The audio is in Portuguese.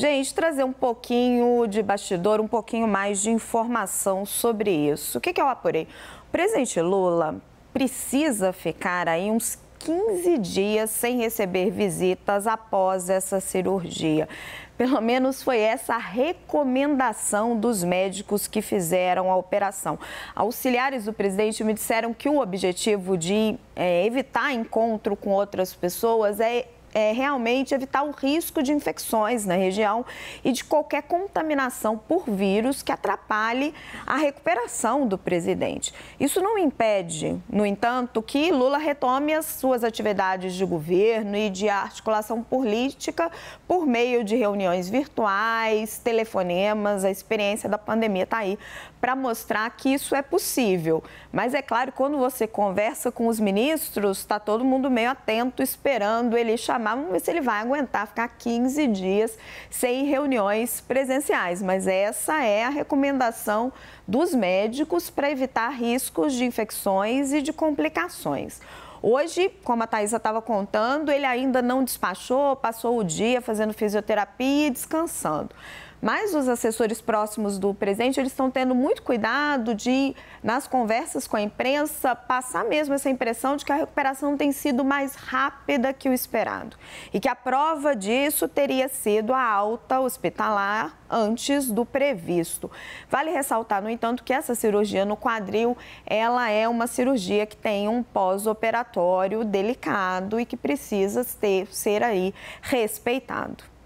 Gente, trazer um pouquinho de bastidor, um pouquinho mais de informação sobre isso. O que, que eu apurei? O presidente Lula precisa ficar aí uns 15 dias sem receber visitas após essa cirurgia. Pelo menos foi essa a recomendação dos médicos que fizeram a operação. Auxiliares do presidente me disseram que o objetivo de é, evitar encontro com outras pessoas é é, realmente evitar o risco de infecções na região e de qualquer contaminação por vírus que atrapalhe a recuperação do presidente. Isso não impede, no entanto, que Lula retome as suas atividades de governo e de articulação política por meio de reuniões virtuais, telefonemas. A experiência da pandemia está aí para mostrar que isso é possível. Mas é claro, quando você conversa com os ministros, está todo mundo meio atento, esperando ele chamar chamar, vamos ver se ele vai aguentar ficar 15 dias sem reuniões presenciais. Mas essa é a recomendação dos médicos para evitar riscos de infecções e de complicações. Hoje, como a Thaisa estava contando, ele ainda não despachou, passou o dia fazendo fisioterapia e descansando. Mas os assessores próximos do presidente, eles estão tendo muito cuidado de, nas conversas com a imprensa, passar mesmo essa impressão de que a recuperação tem sido mais rápida que o esperado. E que a prova disso teria sido a alta hospitalar antes do previsto. Vale ressaltar, no entanto, que essa cirurgia no quadril, ela é uma cirurgia que tem um pós-operatório delicado e que precisa ter, ser aí respeitado.